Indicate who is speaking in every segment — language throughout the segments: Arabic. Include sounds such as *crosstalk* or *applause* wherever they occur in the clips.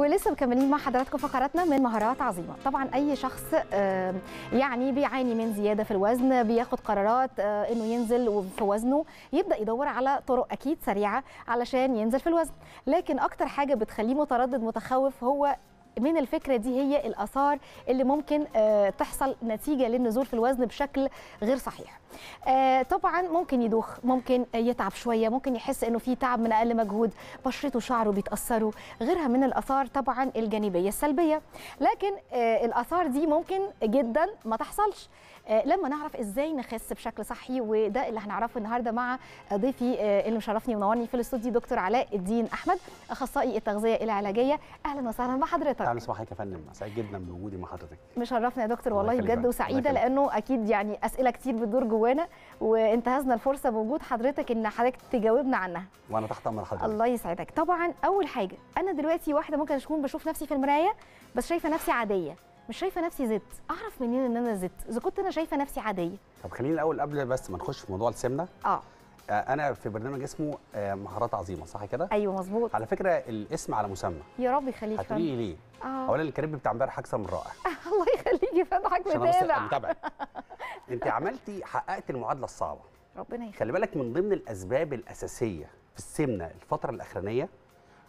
Speaker 1: ولسه مكملين مع حضراتكم فقراتنا من مهارات عظيمه طبعا اي شخص يعني بيعاني من زياده في الوزن بياخد قرارات آه، انه ينزل في وزنه يبدا يدور على طرق اكيد سريعه علشان ينزل في الوزن لكن اكتر حاجه بتخليه متردد متخوف هو من الفكره دي هي الاثار اللي ممكن آه، تحصل نتيجه للنزول في الوزن بشكل غير صحيح آه، طبعا ممكن يدوخ ممكن يتعب شويه ممكن يحس انه في تعب من اقل مجهود بشرته شعره بيتاثروا غيرها من الاثار طبعا الجانبيه السلبيه لكن آه، الاثار دي ممكن جدا ما تحصلش آه، لما نعرف ازاي نخس بشكل صحي وده اللي هنعرفه النهارده مع ضيفي آه، اللي مشرفني ومنورني في الاستوديو دكتور علاء الدين احمد اخصائي التغذيه العلاجيه اهلا وسهلا بحضرتك
Speaker 2: اهلا بحضرتك يا فندم سعيد جدا بوجودي مع حضرتك
Speaker 1: مشرفنا يا دكتور والله بجد وسعيده لانه اكيد يعني اسئله كتير بتدور جوانا وانتهزنا الفرصه بوجود حضرتك ان حضرتك تجاوبنا عنها
Speaker 2: وانا تحت امر حضرتك الله
Speaker 1: يسعدك طبعا اول حاجه انا دلوقتي واحده ممكن اكون بشوف نفسي في المرايه بس شايفه نفسي عاديه مش شايفه نفسي زت اعرف منين ان انا زت اذا كنت انا شايفه نفسي عاديه
Speaker 2: طب خلينا الاول قبل بس ما نخش في موضوع السمنه اه, آه، انا في برنامج اسمه آه، مهارات عظيمه صح كده ايوه مظبوط على فكره الاسم على مسمى
Speaker 1: يا رب يخليك هتقولي ليه آه. اولا
Speaker 2: الكريب بتاع امبارح اكثر من رائع
Speaker 1: *laughs* الله يخليكي فتحك متابع متابع
Speaker 2: *laughs* انت عملتي حققت المعادله الصعبه ربنا يخليك خلي بالك من ضمن الاسباب الاساسيه في السمنه الفتره الاخرانيه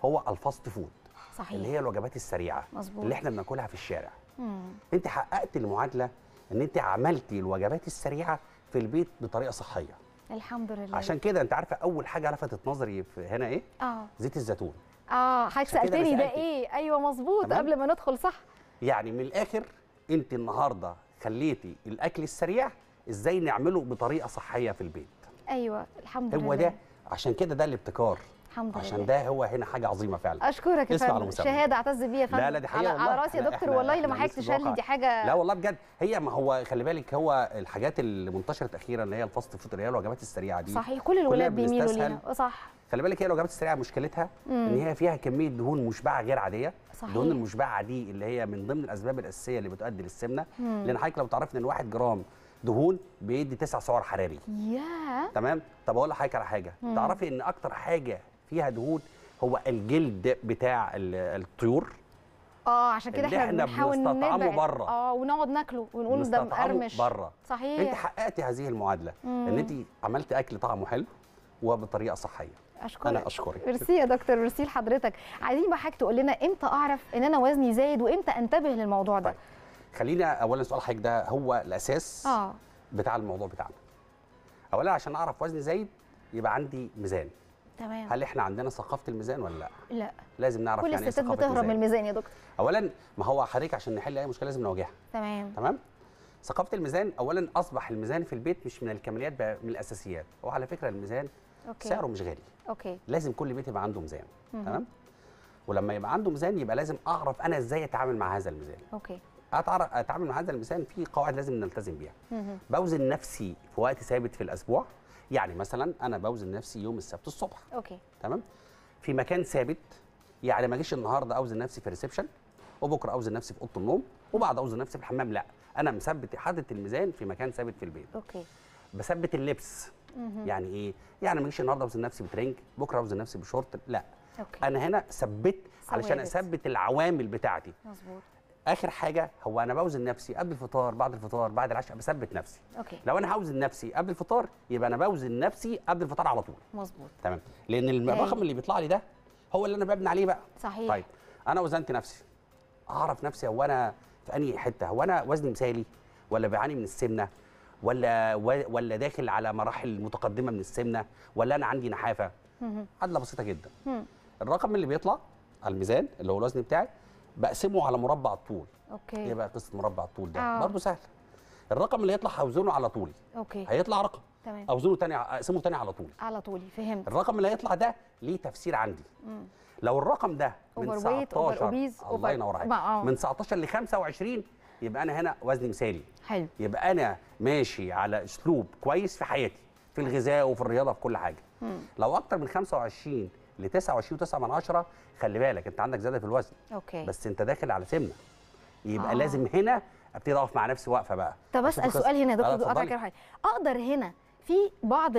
Speaker 2: هو الفاست فود صحيح اللي هي الوجبات السريعه مظبوط اللي احنا بناكلها في الشارع مم. انت حققت المعادله ان انت عملتي الوجبات السريعه في البيت بطريقه صحيه
Speaker 1: الحمد لله عشان
Speaker 2: كده انت عارفه اول حاجه لفتت نظري في هنا ايه اه زيت الزيتون
Speaker 1: اه حضرتك سالتني ده ايه ايوه مظبوط قبل ما ندخل صح
Speaker 2: يعني من الاخر انت النهارده خليتي الاكل السريع ازاي نعمله بطريقه صحيه في البيت
Speaker 1: ايوه الحمد هو لله هو ده
Speaker 2: عشان كده ده الابتكار الحمد لله عشان ده هو هنا حاجه عظيمه فعلا اشكرك يا فندم شهاده
Speaker 1: اعتز بيها يا فندم لا لا دي حقيقه على, على راسي يا دكتور والله لما حضرتك تشلي دي حاجه لا والله
Speaker 2: بجد هي ما هو خلي بالك هو الحاجات اللي منتشرت اخيرا اللي هي الفاست فود اللي هي الوجبات السريعه دي صحيح
Speaker 1: كل الولاد بيميلوا ليها صح
Speaker 2: خلي بالك هي الوجبات السريعه مشكلتها مم. ان هي فيها كميه دهون مشبعه غير عاديه صحيح. دهون المشبعه دي اللي هي من ضمن الاسباب الاساسيه اللي بتؤدي للسمنه مم. لان حضرتك لو تعرفنا ان 1 جرام دهون بيدي 9 سعر حراري
Speaker 1: ياه
Speaker 2: تمام طب اقول لحضرتك على حاجه مم. تعرفي ان اكتر حاجه فيها دهون هو الجلد بتاع الطيور
Speaker 1: اه عشان كده احنا بنحاول نستطعمه بره اه ونقعد ناكله ونقول ده مقرمش بره صحيح انت حققتي
Speaker 2: هذه المعادله مم. ان انت عملتي اكل طعمه حلو وبطريقه صحيه اشكرك انا اشكرك ميرسي يا
Speaker 1: دكتور ميرسي لحضرتك عايزين بقى حضرتك تقول لنا امتى اعرف ان انا وزني زايد وامتى انتبه للموضوع ده طيب.
Speaker 2: خلينا اولا سؤال حضرتك ده هو الاساس آه. بتاع الموضوع بتاعنا اولا عشان اعرف وزني زايد يبقى عندي ميزان تمام هل احنا عندنا ثقافه الميزان ولا لا لا لازم نعرف كل يعني إيه الستات بتهرب من الميزان يا دكتور اولا ما هو حضرتك عشان نحل اي مشكله لازم نواجهها تمام تمام ثقافه الميزان اولا اصبح الميزان في البيت مش من الكماليات بقى من الاساسيات وعلى فكره الميزان أوكي. سعره مش غالي
Speaker 1: اوكي لازم
Speaker 2: كل بيت يبقى عنده ميزان تمام ولما يبقى عنده ميزان يبقى لازم اعرف انا ازاي اتعامل مع هذا الميزان اوكي اتعامل مع هذا الميزان في قواعد لازم نلتزم بيها بوزن نفسي في وقت ثابت في الاسبوع يعني مثلا انا بوزن نفسي يوم السبت الصبح اوكي تمام في مكان ثابت يعني ما اجيش النهارده اوزن نفسي في ريسبشن وبكره اوزن نفسي في اوضه النوم وبعد اوزن نفسي في الحمام لا انا مثبت حاطط الميزان في مكان ثابت في البيت اوكي بثبت اللبس مم. يعني ايه يعني ما اجيش النهارده اوزن نفسي بترنج بكره اوزن نفسي بشورت لا أوكي. انا هنا ثبت علشان اثبت العوامل بتاعتي مظبوط اخر حاجه هو انا بوزن نفسي قبل الفطار بعد الفطار بعد العشاء بثبت نفسي أوكي. لو انا هوزن نفسي قبل الفطار يبقى انا بوزن نفسي قبل الفطار على طول مظبوط تمام لان الرقم اللي بيطلع لي ده هو اللي انا ببني عليه بقى صحيح طيب انا وزنت نفسي اعرف نفسي هو انا في انهي حته هو انا وزني مثالي ولا بعاني من السمنه ولا ولا داخل على مراحل متقدمه من السمنه ولا انا عندي نحافه عدله بسيطه جدا الرقم اللي بيطلع الميزان اللي هو الوزن بتاعي بقسمه على مربع الطول اوكي ايه بقى قصه مربع الطول ده آه. برضه سهل الرقم اللي يطلع هوزنه على طولي
Speaker 1: اوكي هيطلع رقم تمام
Speaker 2: اوزنه ثاني اقسمه ثاني على طولي
Speaker 1: على طولي فهمت
Speaker 2: الرقم اللي هيطلع ده ليه تفسير عندي مم. لو الرقم ده من 19 الله ينور عليك آه. من 19 ل 25 يبقى انا هنا وزني مثالي حلو يبقى انا ماشي على اسلوب كويس في حياتي في الغذاء وفي الرياضه في كل حاجه مم. لو اكتر من 25 ل 29.9 خلي بالك انت عندك زياده في الوزن اوكي بس انت داخل على سمنه يبقى آه. لازم هنا ابتدي اقف مع نفسي واقفه بقى طب اسال سؤال هنا يا دكتور
Speaker 1: اقدر هنا في بعض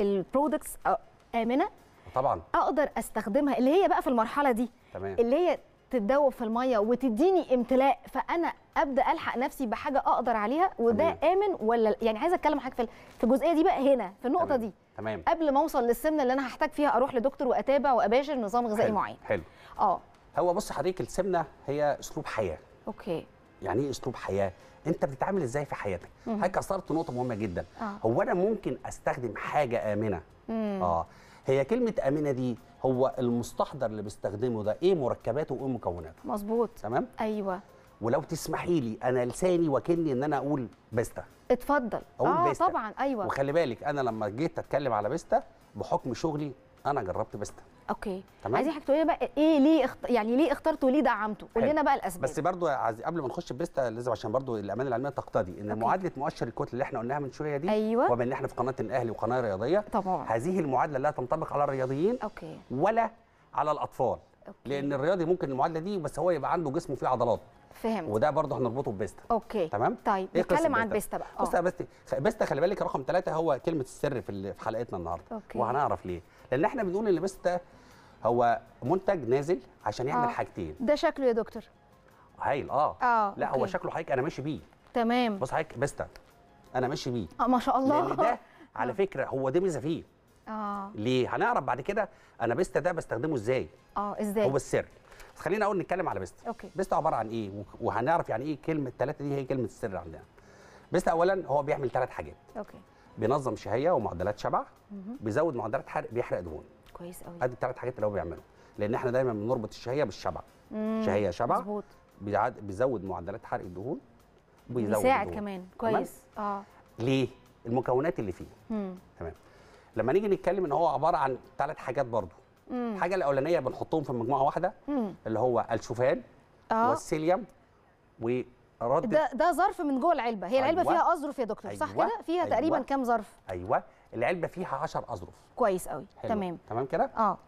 Speaker 1: البرودكتس آه، امنه طبعا اقدر استخدمها اللي هي بقى في المرحله دي تمام. اللي هي تتذوب في الميه وتديني امتلاء فانا ابدا الحق نفسي بحاجه اقدر عليها وده امن ولا يعني عايزه اتكلم معاك في الجزئيه دي بقى هنا في النقطه تمام. دي تمام قبل ما اوصل للسمنه اللي انا هحتاج فيها اروح لدكتور واتابع واباشر نظام غذائي معين حلو اه
Speaker 2: هو بص حضرتك السمنه هي اسلوب حياه اوكي يعني ايه اسلوب حياه انت بتتعامل ازاي في حياتك حضرتك كسرت نقطه مهمه جدا آه. هو انا ممكن استخدم حاجه امنه مم. اه هي كلمه امنه دي هو المستحضر اللي بستخدمه ده ايه مركباته وايه مكوناته مظبوط تمام ايوه ولو تسمحي لي انا لساني وكني ان انا اقول بيستا
Speaker 1: اتفضل اقول آه بيستا طبعا ايوه وخلي
Speaker 2: بالك انا لما جيت اتكلم على بيستا بحكم شغلي انا جربت بيستا اوكي تمام عايزين حضرتك
Speaker 1: تقول لنا بقى ايه ليه اخت... يعني ليه اخترته وليه دعمته قول لنا بقى الاسباب
Speaker 2: بس برضو عز... قبل ما نخش بيستا لازم عشان برضو الامانه العلميه تقتضي ان أوكي. معادله مؤشر الكتله اللي احنا قلناها من شويه دي أيوة. ان احنا في قناه الاهلي وقناه رياضيه طبعا هذه المعادله لا تنطبق على الرياضيين أوكي. ولا على الاطفال أوكي. لان الرياضي ممكن المعادله دي بس هو يبقى عنده جسمه فيه عضلات فهمت وده برضه هنربطه ببيستا اوكي تمام
Speaker 1: طيب إيه نتكلم عن بيستا بقى بص يا آه.
Speaker 2: بيستا بيستا خلي بالك رقم ثلاثة هو كلمه السر في حلقتنا النهارده أوكي. وهنعرف ليه لان احنا بنقول ان بيستا هو منتج نازل عشان يعمل آه. حاجتين
Speaker 1: ده شكله يا دكتور
Speaker 2: هايل اه, آه. لا أوكي. هو شكله حضرتك انا ماشي بيه تمام بص حضرتك بيستا انا ماشي بيه اه ما شاء الله لان ده *laughs* على آه. فكره هو ده ميزه فيه اه ليه هنعرف بعد كده انا بيستا ده بستخدمه ازاي
Speaker 1: اه ازاي هو
Speaker 2: السر خلينا اول نتكلم على بيستا أوكي. بيستا عباره عن ايه وهنعرف يعني ايه كلمه ثلاثه دي هي كلمه السر عندنا بيستا اولا هو بيعمل ثلاث حاجات اوكي بينظم شهيه ومعدلات شبع بيزود معدلات حرق بيحرق دهون كويس قوي ادي الثلاث حاجات اللي هو بيعمله لان احنا دايما بنربط الشهيه بالشبع مم. شهيه شبع مظبوط بيزود معدلات حرق الدهون وبيزود بيساعد الدهون.
Speaker 1: كمان كويس اه
Speaker 2: ليه المكونات اللي فيه مم. تمام لما نيجي نتكلم ان هو عباره عن ثلاث حاجات برضو الحاجه الاولانيه بنحطهم في مجموعه واحده مم. اللي هو الشوفان آه. والسيليوم و ده
Speaker 1: ده ظرف من جوه العلبه هي العلبه أيوة. فيها اظرف يا دكتور أيوة. صح كده فيها أيوة. تقريبا كام ظرف
Speaker 2: ايوه العلبه فيها 10 اظرف
Speaker 1: كويس قوي تمام
Speaker 2: تمام كده اه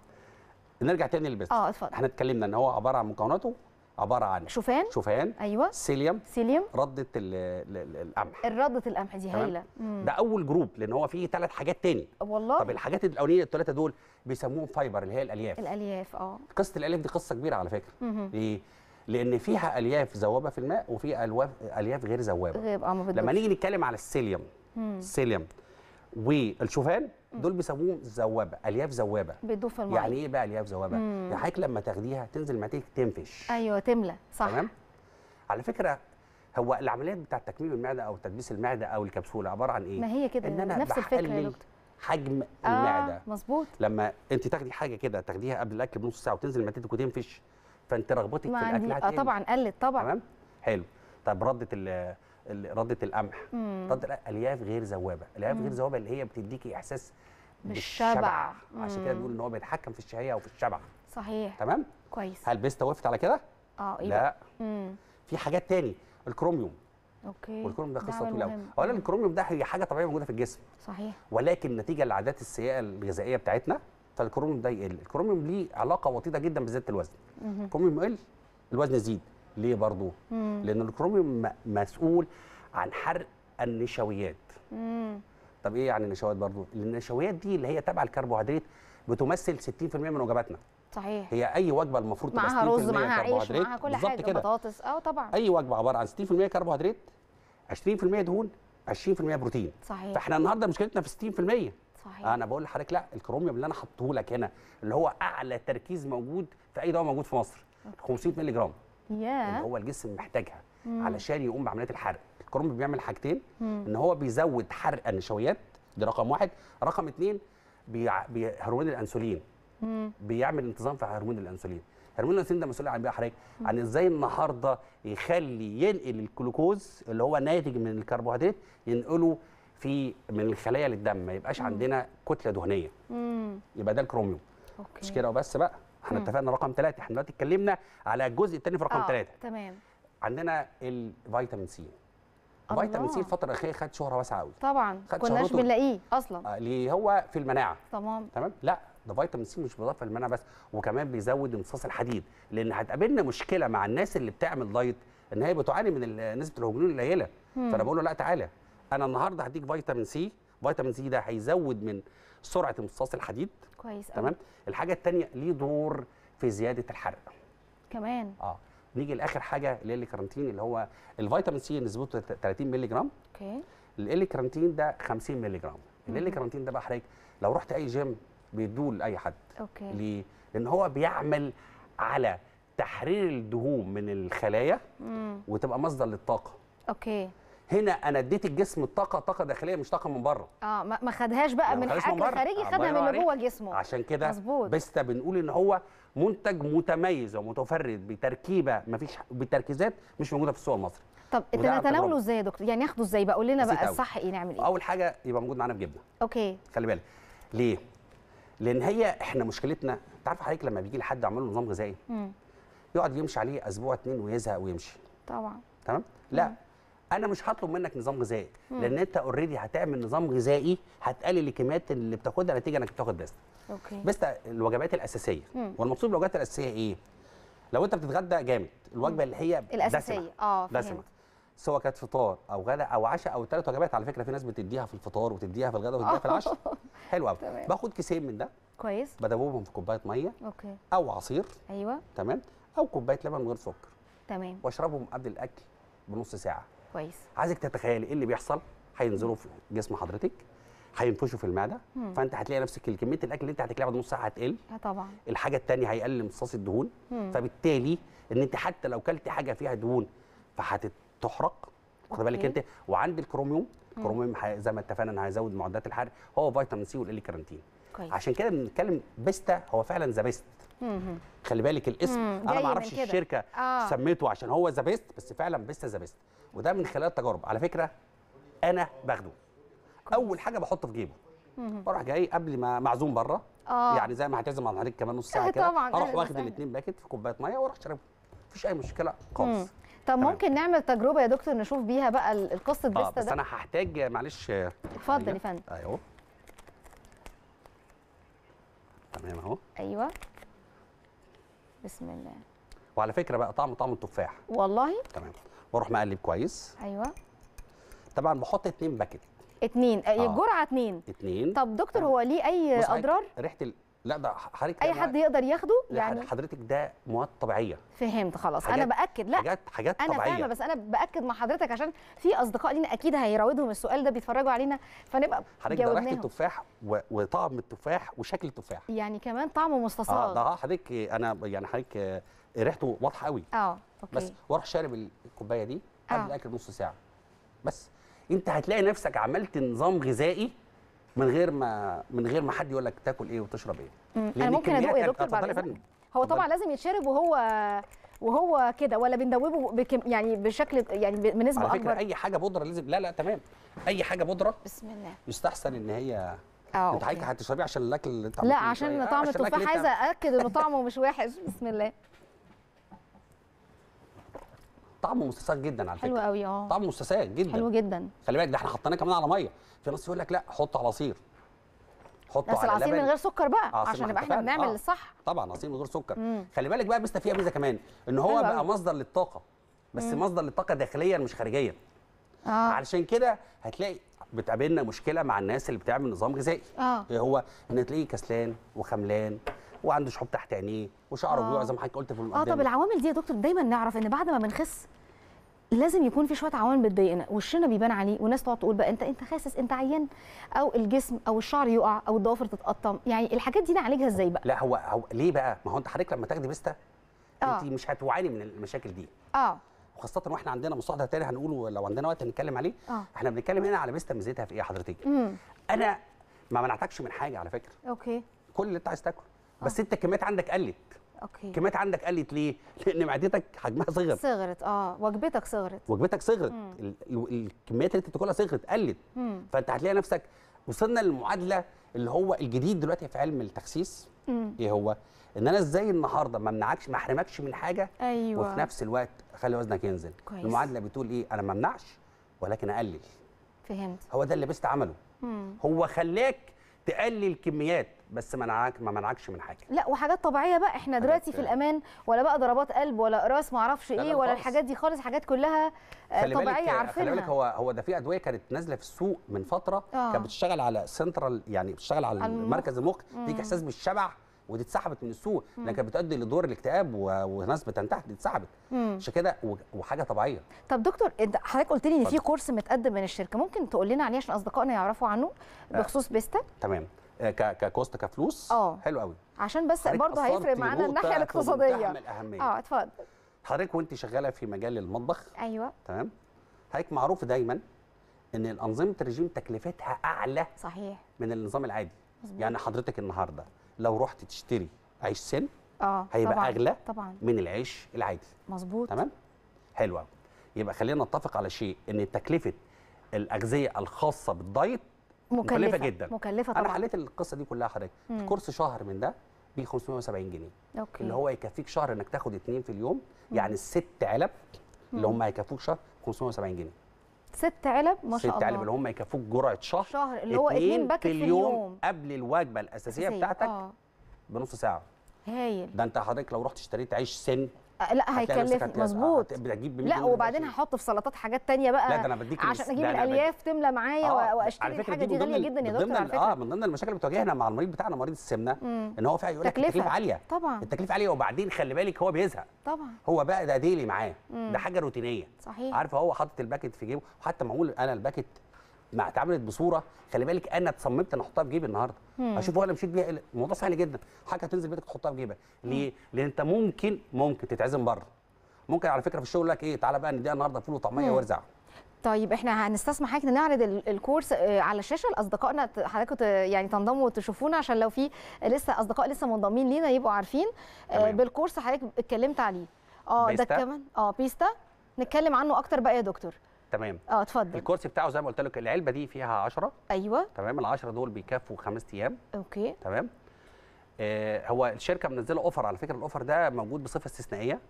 Speaker 2: نرجع تاني للبيست اه اتفضل احنا اتكلمنا ان هو عباره عن مكوناته عباره عن شوفان شوفان ايوه سيليوم سيليوم رده القمح
Speaker 1: رده القمح دي هايله ده
Speaker 2: اول جروب لان هو فيه ثلاث حاجات تاني
Speaker 1: والله طب الحاجات
Speaker 2: الاولانيه الثلاثه دول بيسموهم فايبر اللي هي الالياف
Speaker 1: الالياف اه
Speaker 2: قصه الالياف دي قصه كبيره على فكره ليه لان فيها الياف ذوابه في الماء وفي الياف غير ذوابه غير اه لما نيجي نتكلم على السيليوم
Speaker 1: السيليوم
Speaker 2: والشوفان دول بيسموهم زوابه الياف زوابه
Speaker 1: بتدوب في يعني
Speaker 2: ايه بقى الياف زوابه يعني حضرتك لما تاخديها تنزل معدتك تنفش
Speaker 1: ايوه تملى صح تمام
Speaker 2: على فكره هو العمليات بتاعة تكميم المعده او تدبيس المعده او الكبسوله عباره عن ايه ما هي كده ان انا نفس الفكره يا دكتور حجم آه المعده مظبوط لما انت تاخدي حاجه كده تاخديها قبل الاكل بنص ساعه وتنزل معدتك وتنفش فانت رغبتك في الاكل هتقل اه طبعا
Speaker 1: قلت طبعا تمام
Speaker 2: حلو طب رده رده القمح رده الياف غير ذوابه الياف غير ذوابه اللي هي بتديكي احساس بالشبع, بالشبع. عشان كده بنقول ان هو بيتحكم في الشهيه او في الشبع
Speaker 1: صحيح تمام كويس
Speaker 2: هل بيستا وقفت على كده
Speaker 1: اه ايه لا مم.
Speaker 2: في حاجات تاني الكروميوم
Speaker 1: اوكي والكروميوم ده قصه طويله اولا
Speaker 2: الكروميوم ده هي حاجه طبيعيه موجوده في الجسم صحيح ولكن نتيجه للعادات السيئه الغذائيه بتاعتنا فالكروميوم ده يقل الكروميوم ليه علاقه وطيده جدا بزياده الوزن الكروميوم يقل الوزن يزيد ليه برضو؟ مم. لأن الكروميوم مسؤول عن حرق النشويات. مم. طب إيه يعني النشويات برضو؟ النشويات دي اللي هي تبع الكربوهيدرات بتمثل 60% من وجباتنا. صحيح هي اي وجبه المفروض تبقى 60% معاها رز معاها عيش معاها كل حاجه كده. بطاطس
Speaker 1: اه طبعا اي
Speaker 2: وجبه عباره عن 60% كربوهيدرات 20% دهون 20% بروتين صحيح فاحنا النهارده مشكلتنا في 60% صحيح انا بقول لحضرتك لا الكروميوم اللي انا حاطه لك هنا اللي هو اعلى تركيز موجود في اي دواء موجود في مصر 500 مللي جرام yeah. ان هو الجسم محتاجها mm. علشان يقوم بعمليات الحرق الكرنب بيعمل حاجتين mm. ان هو بيزود حرق النشويات دي رقم واحد رقم اتنين بيع... بي... هرمون الانسولين mm. بيعمل انتظام في هرمون الانسولين هرمون الانسولين ده مسؤول عن بقى حضرتك عن ازاي النهارده يخلي ينقل الجلوكوز اللي هو ناتج من الكربوهيدرات ينقله في من الخلايا للدم ما يبقاش مم. عندنا كتله دهنيه مم. يبقى ده الكروميوم مش كده وبس بقى احنا مم. اتفقنا رقم ثلاثه احنا دلوقتي اتكلمنا على الجزء الثاني في رقم ثلاثه آه، تمام عندنا الفيتامين سي فيتامين سي الفتره الاخيره خد شهره واسعه قوي
Speaker 1: طبعا خد كناش بنلاقيه اصلا آه،
Speaker 2: اللي هو في المناعه تمام تمام لا ده فيتامين سي مش بيضاف للمناعه بس وكمان بيزود امتصاص الحديد لان هتقابلنا مشكله مع الناس اللي بتعمل دايت ان هي بتعاني من نسبه الهرمون القليله فانا بقول له لا تعالى انا النهارده هديك فيتامين سي فيتامين سي ده هيزود من سرعه امتصاص الحديد كويس تمام الحاجه الثانيه ليه دور في زياده الحرق كمان اه نيجي لاخر حاجه اللي كارانتين اللي هو الفيتامين سي نسبته 30 مللي جرام اوكي اللي كرانتين ده 50 مللي جرام اللي كرانتين ده بقى حضرتك لو رحت اي جيم بيدوه لاي حد اوكي ليه؟ لان هو بيعمل على تحرير الدهون من الخلايا مم. وتبقى مصدر للطاقه اوكي هنا انا اديت الجسم الطاقه طاقه داخليه مش طاقه من بره
Speaker 1: اه ما خدهاش بقى من الاكل خارجي خدها من جوه جسمه عشان
Speaker 2: كده بيستا بنقول ان هو منتج متميز ومتفرد بتركيبه مفيش بتركيزات مش موجوده في السوق المصري
Speaker 1: طب نتناوله ازاي يا دكتور يعني ناخده ازاي بقى قول لنا بقى الصح ايه نعمل
Speaker 2: ايه اول حاجه يبقى موجود معانا بجبنه اوكي خلي بالك ليه لان هي احنا مشكلتنا انت عارف حضرتك لما بيجي لحد عمل له نظام غذائي يقعد يمشي عليه اسبوع اتنين ويزهق ويمشي طبعا تمام لا مم. انا مش هطلب منك نظام غذائي لان انت اوريدي هتعمل نظام غذائي هتقلل الكميات اللي بتاخدها نتيجه انك بتاخد بيست اوكي بس الوجبات الاساسيه والمقصود بالوجبات الاساسيه ايه لو انت بتتغدى جامد الوجبه اللي هي الاساسيه اه دسمه سواء كانت فطار او غدا او عشاء او ثلاث وجبات على فكره في ناس بتديها في الفطار وتديها في الغدا وتديها في آه. العشاء *laughs* حلو قوي باخد كيسين من ده كويس بدوبهم في كوبايه ميه اوكي او عصير ايوه تمام او كوبايه لبن من غير سكر تمام واشربهم قبل الاكل بنص ساعه كويس عايزك تتخيلي ايه اللي بيحصل هينزلوا في جسم حضرتك هينفشوا في المعده مم. فانت هتلاقي نفسك كميه الاكل اللي انت هتاكلها بعد نص ساعه هتقل طبعا الحاجه الثانيه هيقلل امتصاص الدهون مم. فبالتالي ان انت حتى لو كلت حاجه فيها دهون فهتتحرق واخد بالك انت وعند الكروميوم الكروميوم زي ما اتفقنا ان هيزود معدات الحرق هو فيتامين سي والال كارنتين عشان كده بنتكلم بيستا هو فعلا ذا بيست خلي بالك الاسم انا ما اعرفش الشركه آه. سميته عشان هو ذا بيست بس فعلا بيستا ذا بيست وده من خلال التجارب على فكره انا باخده اول حاجه بحطه في جيبه بروح جاي قبل ما معزوم بره آه. يعني زي ما هتعزم على حضرتك كمان نص ساعه *laughs* كده اروح واخد الاثنين باكت في كوبايه ميه واروح شاربهم مفيش اي مشكله خالص طب تمام. ممكن
Speaker 1: نعمل تجربه يا دكتور نشوف بيها بقى القصه آه بس ده بس انا
Speaker 2: هحتاج معلش اتفضل يا فندم ايوه تمام اهو
Speaker 1: ايوه بسم الله
Speaker 2: وعلى فكره بقى طعمه طعم التفاح والله تمام واروح مقلب كويس ايوه طبعا بحط اتنين باكت
Speaker 1: اتنين آه. الجرعه آه. اتنين
Speaker 2: اتنين طب
Speaker 1: دكتور هو ليه اي اضرار
Speaker 2: ريحه ال... لا ده حضرتك اي حد
Speaker 1: يقدر ياخده يعني
Speaker 2: حضرتك ده مواد طبيعيه
Speaker 1: فهمت خلاص حاجات انا باكد لا حاجات حاجات أنا طبيعيه انا فاهمه بس انا باكد مع حضرتك عشان في اصدقاء لينا اكيد هيراودهم السؤال ده بيتفرجوا علينا فنبقى حضرتك ده ريحه
Speaker 2: التفاح و... وطعم التفاح وشكل التفاح
Speaker 1: يعني كمان طعمه مستصاغ اه ده
Speaker 2: حضرتك انا يعني حضرتك ريحته واضحه قوي
Speaker 1: اه اوكي بس
Speaker 2: واروح شارب الكوبايه دي قبل آه. الاكل نص ساعه بس انت هتلاقي نفسك عملت نظام غذائي من غير ما من غير ما حد يقول لك تاكل ايه وتشرب ايه انا ممكن ادوق يا دكتور بعد هو طبعا, لازم
Speaker 1: يتشرب وهو وهو كده ولا بندوبه بكم يعني بشكل يعني بنسبه على فكرة اكبر اي
Speaker 2: حاجه بودره لازم لا لا تمام اي حاجه بودره بسم الله يستحسن ان هي اه انت حضرتك هتشربيه عشان الاكل اللي انت لا عشان طعم التفاح عايزه
Speaker 1: اكد ان طعمه مش وحش بسم الله
Speaker 2: طعمه مستساغ جدا على فكره حلو
Speaker 1: قوي اه طعمه
Speaker 2: مستساغ جدا حلو جدا خلي بالك ده احنا حطيناه كمان على ميه في ناس يقول لك لا حط على عصير حطه بس العصير من غير
Speaker 1: سكر بقى عشان نبقى احنا بنعمل آه. الصح
Speaker 2: طبعا عصير من غير سكر مم. خلي بالك بقى بيستا فيها ميزه كمان ان هو بقى مصدر للطاقه بس مم. مصدر للطاقه داخليا مش خارجيا آه. علشان كده هتلاقي بتقابلنا مشكله مع الناس اللي بتعمل نظام غذائي آه. هو ان تلاقيه كسلان وخملان وعنده شحوب تحت عينيه وشعره آه. بيقع زي ما حضرتك قلت في المقدمه اه طب
Speaker 1: العوامل دي يا دكتور دايما نعرف ان بعد ما بنخس لازم يكون في شويه عوامل بتضايقنا وشنا بيبان عليه والناس تقعد تقول بقى انت انت خاسس انت عيان او الجسم او الشعر يقع او الضوافر تتقطم يعني الحاجات دي نعالجها ازاي بقى
Speaker 2: لا هو هو ليه بقى ما هو انت حضرتك لما تاخدي بيستا آه. انت مش هتعاني من المشاكل دي اه وخاصه واحنا عندنا مصطلح تاني هنقوله لو عندنا وقت نتكلم عليه آه. احنا بنتكلم هنا على بيستا ميزتها في ايه يا حضرتك مم. انا ما منعتكش من حاجه على فكره اوكي كل اللي انت عايز تاكل آه. بس انت الكميات عندك قلت اوكي الكميات عندك قلت ليه؟ *laughs* لان معدتك حجمها صغر
Speaker 1: صغرت اه وجبتك صغرت
Speaker 2: وجبتك صغرت الكميات اللي انت بتاكلها صغرت قلت مم. فانت هتلاقي نفسك وصلنا للمعادله اللي هو الجديد دلوقتي في علم التخسيس مم. ايه هو؟ ان انا ازاي النهارده ما امنعكش ما احرمكش من حاجه أيوة. وفي نفس الوقت اخلي وزنك ينزل كويس. المعادله بتقول ايه؟ انا ما امنعش ولكن اقلل فهمت هو ده اللي بيست عمله مم. هو خلاك تقلل كميات بس ما منعك ما منعكش من حاجه
Speaker 1: لا وحاجات طبيعيه بقى احنا دلوقتي في الامان ولا بقى ضربات قلب ولا اقراص ما اعرفش ايه ولا الحاجات دي خالص حاجات كلها آه، طبيعيه عارفينها خلي بالك هو
Speaker 2: هو ده في ادويه كانت نازله في السوق من فتره آه. كانت بتشتغل على سنترال يعني بتشتغل على مركز المخ تديك احساس بالشبع ودي اتسحبت من السوق لانها كانت بتؤدي لدور الاكتئاب وناس بتنتحر دي اتسحبت عشان كده وحاجه طبيعيه
Speaker 1: طب دكتور انت حضرتك قلت لي ان في كورس متقدم من الشركه ممكن تقول لنا عليه عشان اصدقائنا يعرفوا عنه
Speaker 2: آه. بخصوص بيستا تمام آه، ككوست كفلوس اه حلو قوي
Speaker 1: عشان بس برضه هيفرق معانا الناحيه الاقتصاديه اه اتفضل
Speaker 2: حضرتك وانت شغاله في مجال المطبخ ايوه تمام حضرتك معروف دايما ان الانظمه الرجيم تكلفتها اعلى صحيح من النظام العادي مزبوط. يعني حضرتك النهارده لو رحت تشتري عيش سن
Speaker 1: اه هيبقى طبعًا. اغلى طبعا من
Speaker 2: العيش العادي
Speaker 1: مظبوط تمام
Speaker 2: حلو قوي يبقى خلينا نتفق على شيء ان تكلفه الاغذيه الخاصه بالدايت مكلفه, مكلفة جدا مكلفه طبعا انا حليت القصه دي كلها حضرتك كورس شهر من ده ب 570 جنيه أوكي. اللي هو يكفيك شهر انك تاخد اثنين في اليوم مم. يعني الست علب اللي هم هيكفوك شهر 570 جنيه
Speaker 1: ست علب ما شاء الله ست علب اللي
Speaker 2: هم يكفوك جرعه شهر شهر اللي هو اثنين باكت في اليوم قبل الوجبه الاساسيه بتاعتك آه. بنص ساعه هايل ده انت حضرتك لو رحت اشتريت عيش سن أه، لا هيكلف مظبوط لا وبعدين
Speaker 1: هحط في سلطات حاجات تانية بقى لا ده انا بديك عشان اجيب الالياف تملى معايا آه واشتري الحاجه دي غاليه جدا يا دكتور على فكره اه
Speaker 2: من ضمن المشاكل اللي بتواجهنا مع المريض بتاعنا مريض السمنه ان هو فعلا يقول لك التكلفه عاليه
Speaker 1: طبعا التكلفه
Speaker 2: عاليه وبعدين خلي بالك هو بيزهق طبعا هو بقى ده ديلي معاه ده حاجه روتينيه صحيح عارف هو حاطط الباكت في جيبه وحتى معقول انا الباكت ما اتعملت بصوره خلي بالك انا اتصممت ان احطها في جيبي النهارده اشوف ولا مشيت بيها الموضوع سهل جدا حاجه تنزل بيتك تحطها في جيبك ليه؟ لان انت ممكن ممكن تتعزم بره ممكن على فكره في الشغل لك ايه تعالى بقى نديها النهارده فول وطعميه وارزع
Speaker 1: طيب احنا هنستسمح حضرتك نعرض الكورس آه، على الشاشه لاصدقائنا حضرتك يعني تنضموا وتشوفونا عشان لو في لسه اصدقاء لسه منضمين لينا يبقوا عارفين آه، تمام. بالكورس حضرتك اتكلمت عليه اه ده كمان اه بيستا نتكلم عنه اكتر بقى يا دكتور
Speaker 2: تمام اه اتفضل الكرسي بتاعه زي ما قلت لك العلبه دي فيها 10 ايوه تمام ال10 دول بيكفوا خمس ايام اوكي تمام آه هو الشركه منزله اوفر على فكره الاوفر ده موجود بصفه استثنائيه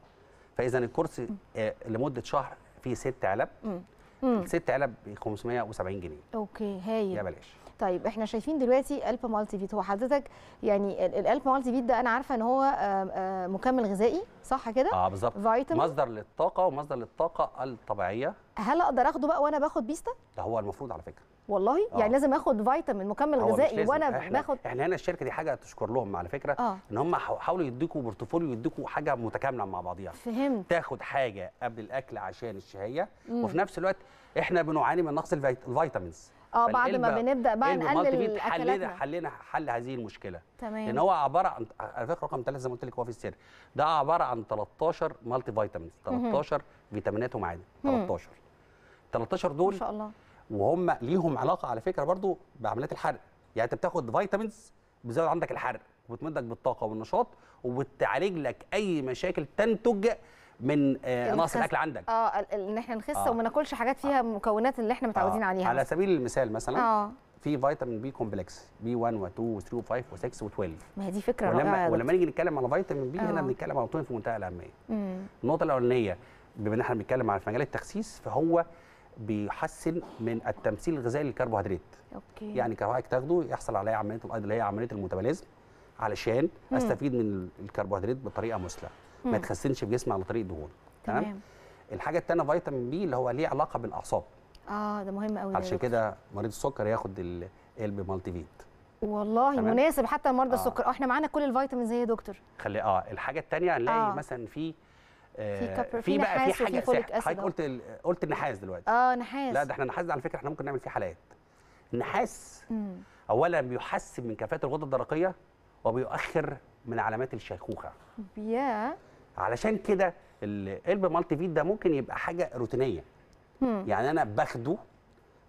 Speaker 2: فاذا الكرسي آه لمده شهر فيه ست علب ست علب ب 570 جنيه
Speaker 1: اوكي هايل يا بلاش طيب احنا شايفين دلوقتي الب مالتي فيت هو حضرتك يعني الالب مالتي فيت ده انا عارفه ان هو مكمل غذائي صح كده اه بالظبط مصدر
Speaker 2: للطاقه ومصدر للطاقه الطبيعيه
Speaker 1: هل اقدر اخده بقى وانا باخد بيستا
Speaker 2: ده هو المفروض على فكره
Speaker 1: والله آه. يعني لازم اخد فيتامين مكمل غذائي وانا إحنا باخد
Speaker 2: احنا هنا الشركه دي حاجه تشكر لهم على فكره آه. ان هم حاولوا يديكوا بورتفوليو يديكوا حاجه متكامله مع بعضيها فهمت تاخد حاجه قبل الاكل عشان الشهيه مم. وفي نفس الوقت احنا بنعاني من نقص الفيتامينز اه بعد ما بنبدا بقى نقلل حلينا حلينا حل هذه المشكله تمام لان هو عباره عن على فكره رقم ثلاثه زي ما قلت لك هو في السر ده عباره عن 13 مالتي فيتامينز 13 فيتامينات ومعادن 13 13 دول ما شاء الله وهم ليهم علاقه على فكره برضو بعمليات الحرق يعني انت بتاخد فيتامينز بتزود عندك الحرق وبتمدك بالطاقه والنشاط وبتعالج لك اي مشاكل تنتج من آه، نقص الاكل عندك اه
Speaker 1: ان احنا نخس آه. وما ناكلش حاجات فيها آه. مكونات اللي احنا متعودين آه. عليها على
Speaker 2: سبيل المثال مثلا آه. في فيتامين بي كومبلكس بي 1 و2 و3 و5 و6 و12
Speaker 1: ما هي دي فكره ولما ولما نيجي
Speaker 2: نتكلم على فيتامين بي آه. هنا بنتكلم على بروتين في منتهى الاهميه النقطه الاولانيه بما ان احنا بنتكلم على مجال التخسيس فهو بيحسن من التمثيل الغذائي للكربوهيدرات اوكي يعني كربوهيدرات تاخده يحصل على عمليه الايض اللي هي عمليه الميتابوليزم علشان مم. استفيد من الكربوهيدرات بطريقه مثلى ما تخسنش في جسمي على طريق دهون تمام, الحاجه الثانيه فيتامين بي اللي هو ليه علاقه بالاعصاب
Speaker 1: اه ده مهم قوي علشان
Speaker 2: كده مريض السكر ياخد القلب مالتي فيت
Speaker 1: والله تمام. مناسب حتى مرضى آه. السكر آه، احنا معانا كل الفيتامينز هي يا دكتور
Speaker 2: خلي اه الحاجه الثانيه هنلاقي آه. مثلا آه، في في, بقى في حاجه حضرتك قلت قلت النحاس دلوقتي اه
Speaker 1: نحاس لا ده احنا
Speaker 2: النحاس ده على فكره احنا ممكن نعمل فيه حالات النحاس اولا بيحسن من كفاءه الغده الدرقيه وبيؤخر من علامات الشيخوخه ياه علشان كده القلب مالتي فيت ده ممكن يبقى حاجه روتينيه
Speaker 1: يعني انا
Speaker 2: باخده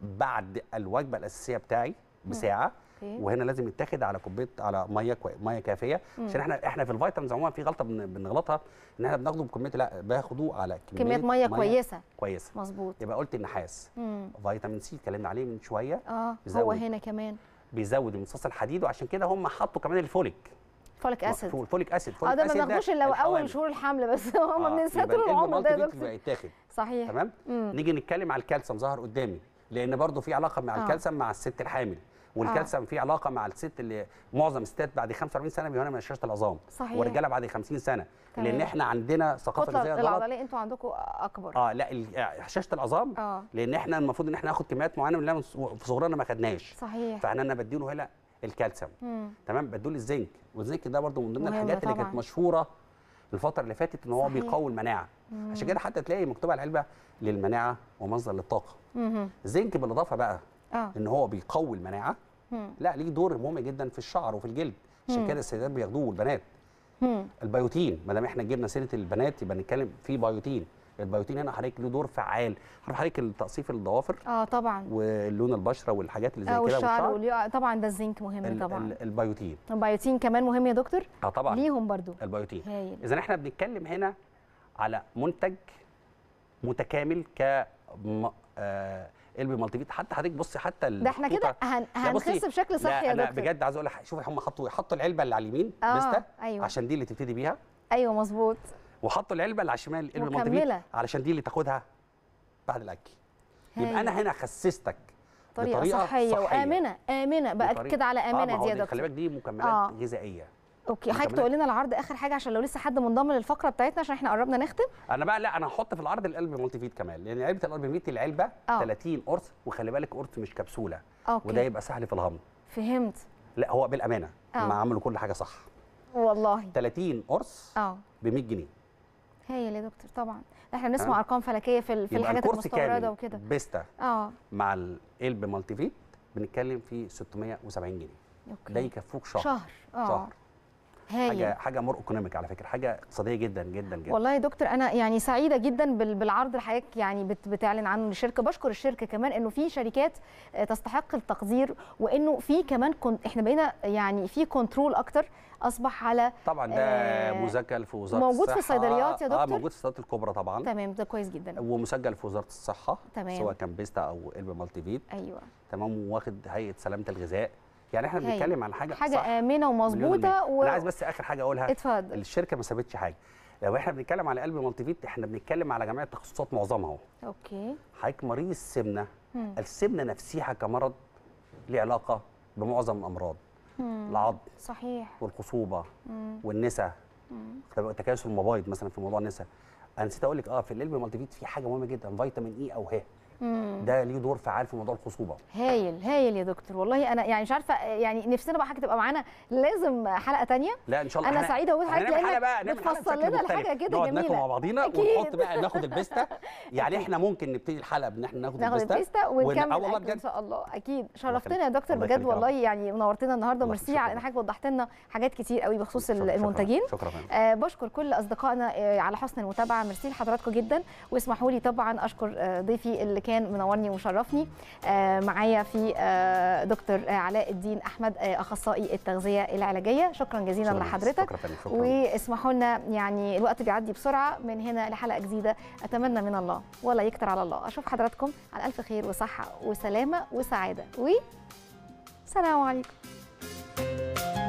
Speaker 2: بعد الوجبه الاساسيه بتاعي بساعه وهنا لازم يتاخد على كوبايه على ميه كوي... ميه كافيه عشان احنا احنا في الفيتامينز عموما في غلطه بنغلطها ان احنا بناخده بكميه لا باخده على كميه, كمية ميه, مية كويسه كويسه مظبوط يبقى قلت النحاس فيتامين سي اتكلمنا عليه من شويه اه هو هنا كمان بيزود امتصاص الحديد وعشان كده هم حطوا كمان الفوليك
Speaker 1: فوليك اسيد آه،
Speaker 2: فوليك اسيد فوليك اسيد ده ما بناخدوش الا اول شهور
Speaker 1: الحمل بس *laughs* هم ما آه، بننساه طول العمر ده يا دكتور يتاخد صحيح
Speaker 2: تمام نيجي نتكلم على الكالسيوم ظهر قدامي لان برضه في علاقه مع آه. الكالسيوم مع الست الحامل والكالسيوم آه. في علاقه مع الست اللي معظم الستات بعد 45 سنه بيعانوا من هشاشه العظام صحيح والرجاله بعد 50 سنه طيب. لان احنا عندنا ثقافه غذائيه غلط العضليه
Speaker 1: انتوا عندكم اكبر
Speaker 2: اه لا هشاشه العظام آه. لان احنا المفروض ان احنا ناخد كميات معينه من في صغرنا ما خدناش صحيح فاحنا انا بديله هلا الكالسيوم تمام بدول الزنك والزنك ده برضو من ضمن الحاجات اللي كانت مشهوره الفتره اللي فاتت ان هو بيقوي المناعه مم. عشان كده حتى تلاقي مكتوب على العلبه للمناعه ومصدر للطاقه الزنك بالاضافه بقى آه. ان هو بيقوي المناعه مم. لا ليه دور مهم جدا في الشعر وفي الجلد عشان كده السيدات بياخدوه والبنات البيوتين ما دام احنا جبنا سيره البنات يبقى نتكلم في بيوتين البيوتين هنا حضرتك له دور فعال عارف حضرتك التقصيف الضوافر
Speaker 1: اه طبعا
Speaker 2: واللون البشره والحاجات اللي زي آه، كده والشعر
Speaker 1: واليقع. آه، طبعا ده الزنك مهم طبعا البيوتين البيوتين كمان مهم يا دكتور
Speaker 2: اه طبعا ليهم برضو البيوتين اذا احنا بنتكلم هنا على منتج متكامل ك آه، قلب مالتي فيت حتى حضرتك بصي حتى ده احنا كده هن... هنخس بشكل صحي يا دكتور بجد عايز اقول لك شوفي هم حطوا حطوا العلبه اللي على اليمين آه. مستر أيوة. عشان دي اللي تبتدي بيها
Speaker 1: ايوه مظبوط
Speaker 2: وحطوا العلبه اللي على الشمال اللي مكمله علشان دي اللي تاخدها بعد الاكل هاي. يبقى انا هنا خسستك طريقه, بطريقة صحية, صحيه
Speaker 1: وامنه امنه بقت كده على امانه دي يا دكتور خلي بالك
Speaker 2: دي مكملات آه. غذائيه اوكي حضرتك تقول
Speaker 1: لنا العرض اخر حاجه عشان لو لسه حد منضم للفقره بتاعتنا عشان احنا قربنا نختم
Speaker 2: انا بقى لا انا هحط في العرض القلب مالتي فيت كمان لان علبه القلب ميت العلبه أوه. 30 قرص وخلي بالك قرص مش كبسوله أوكي. وده يبقى سهل في الهضم فهمت لا هو بالامانه آه. ما عملوا كل حاجه صح والله 30 قرص اه ب 100 جنيه
Speaker 1: هايل يا دكتور طبعا احنا بنسمع ارقام فلكيه في في الحاجات المستورده وكده
Speaker 2: بيستا اه مع القلب مالتي فيت بنتكلم في 670 جنيه أوكي. ده يكفوك شهر شهر اه شهر هاي. حاجه حاجه مور ايكونوميك على فكره حاجه اقتصاديه جدا جدا جدا والله
Speaker 1: يا دكتور انا يعني سعيده جدا بالعرض اللي حضرتك يعني بتعلن عنه للشركه بشكر الشركه كمان انه في شركات آه، تستحق التقدير وانه في كمان كن... احنا بقينا يعني في كنترول اكتر اصبح على طبعا ده آه مسجل في وزاره موجود الصحه آه، موجود في الصيدليات يا دكتور اه موجود في
Speaker 2: الصيدليات الكبرى طبعا
Speaker 1: تمام ده كويس جدا
Speaker 2: ومسجل في وزاره الصحه تمام سواء كان بيستا او الب مالتي فيت ايوه تمام واخد هيئه سلامه الغذاء يعني احنا بنتكلم عن حاجه حاجه صح
Speaker 1: امنه ومظبوطه و... انا عايز
Speaker 2: بس اخر حاجه اقولها اتفضل الشركه ما سابتش حاجه لو احنا بنتكلم على قلب مالتيفيت احنا بنتكلم على جميع التخصصات معظمها اهو اوكي حضرتك مريض السمنه هم. السمنه نفسيها كمرض ليه علاقه بمعظم الامراض
Speaker 1: العظم صحيح
Speaker 2: والخصوبه والنسا تكاسل المبايض مثلا في موضوع النسا انا نسيت اقول لك اه في القلب المالتيفيت في حاجه مهمه جدا فيتامين اي e او ه
Speaker 1: مم. ده
Speaker 2: ليه دور فعال في موضوع الخصوبه
Speaker 1: هايل هايل يا دكتور والله انا يعني مش عارفه يعني نفسنا بقى حاجه تبقى معانا لازم حلقه ثانيه لا ان شاء الله انا سعيده وجود حضرتك لانك بتفصل لنا الحاجه كده جميله نقعد ناكل مع
Speaker 2: بعضينا ونحط بقى ناخد البيستا *laughs* يعني احنا ممكن نبتدي الحلقه بان احنا ناخد, ناخد البيستا ونكمل والله بجد ان شاء
Speaker 1: الله اكيد شرفتنا يا دكتور بجد والله يعني منورتنا النهارده ميرسي على ان حضرتك وضحت لنا حاجات كتير قوي بخصوص المنتجين شكرا آه، بشكر كل اصدقائنا آه، على حسن المتابعه ميرسي لحضراتكم جدا واسمحوا لي طبعا اشكر آه، ضيفي اللي مكان منورني ومشرفني آه، معايا في آه، دكتور آه، علاء الدين احمد اخصائي التغذيه العلاجيه شكرا جزيلا شكرا لحضرتك واسمحوا لنا يعني الوقت بيعدي بسرعه من هنا لحلقه جديده اتمنى من الله ولا يكتر على الله اشوف حضراتكم على الف خير وصحه وسلامه وسعاده و سلام عليكم